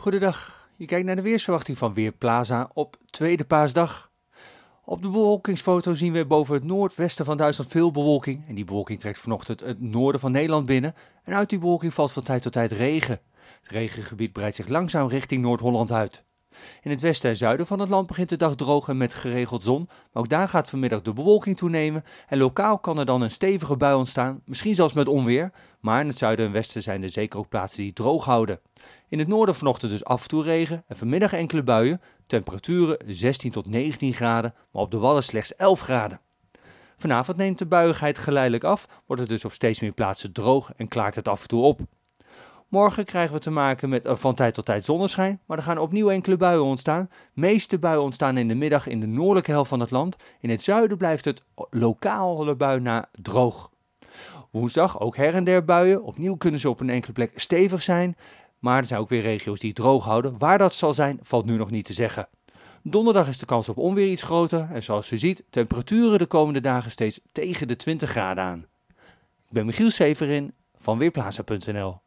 Goedendag, je kijkt naar de weersverwachting van Weerplaza op tweede paasdag. Op de bewolkingsfoto zien we boven het noordwesten van Duitsland veel bewolking. En die bewolking trekt vanochtend het noorden van Nederland binnen. En uit die bewolking valt van tijd tot tijd regen. Het regengebied breidt zich langzaam richting Noord-Holland uit. In het westen en zuiden van het land begint de dag droog en met geregeld zon. Maar ook daar gaat vanmiddag de bewolking toenemen. En lokaal kan er dan een stevige bui ontstaan, misschien zelfs met onweer. Maar in het zuiden en westen zijn er zeker ook plaatsen die het droog houden. In het noorden vanochtend dus af en toe regen en vanmiddag enkele buien. Temperaturen 16 tot 19 graden, maar op de wallen slechts 11 graden. Vanavond neemt de buiigheid geleidelijk af, wordt het dus op steeds meer plaatsen droog en klaart het af en toe op. Morgen krijgen we te maken met eh, van tijd tot tijd zonneschijn, maar er gaan opnieuw enkele buien ontstaan. De meeste buien ontstaan in de middag in de noordelijke helft van het land. In het zuiden blijft het lokale bui na droog. Woensdag ook her en der buien. Opnieuw kunnen ze op een enkele plek stevig zijn. Maar er zijn ook weer regio's die het droog houden. Waar dat zal zijn, valt nu nog niet te zeggen. Donderdag is de kans op onweer iets groter. En zoals u ziet, temperaturen de komende dagen steeds tegen de 20 graden aan. Ik ben Michiel Severin van Weerplaza.nl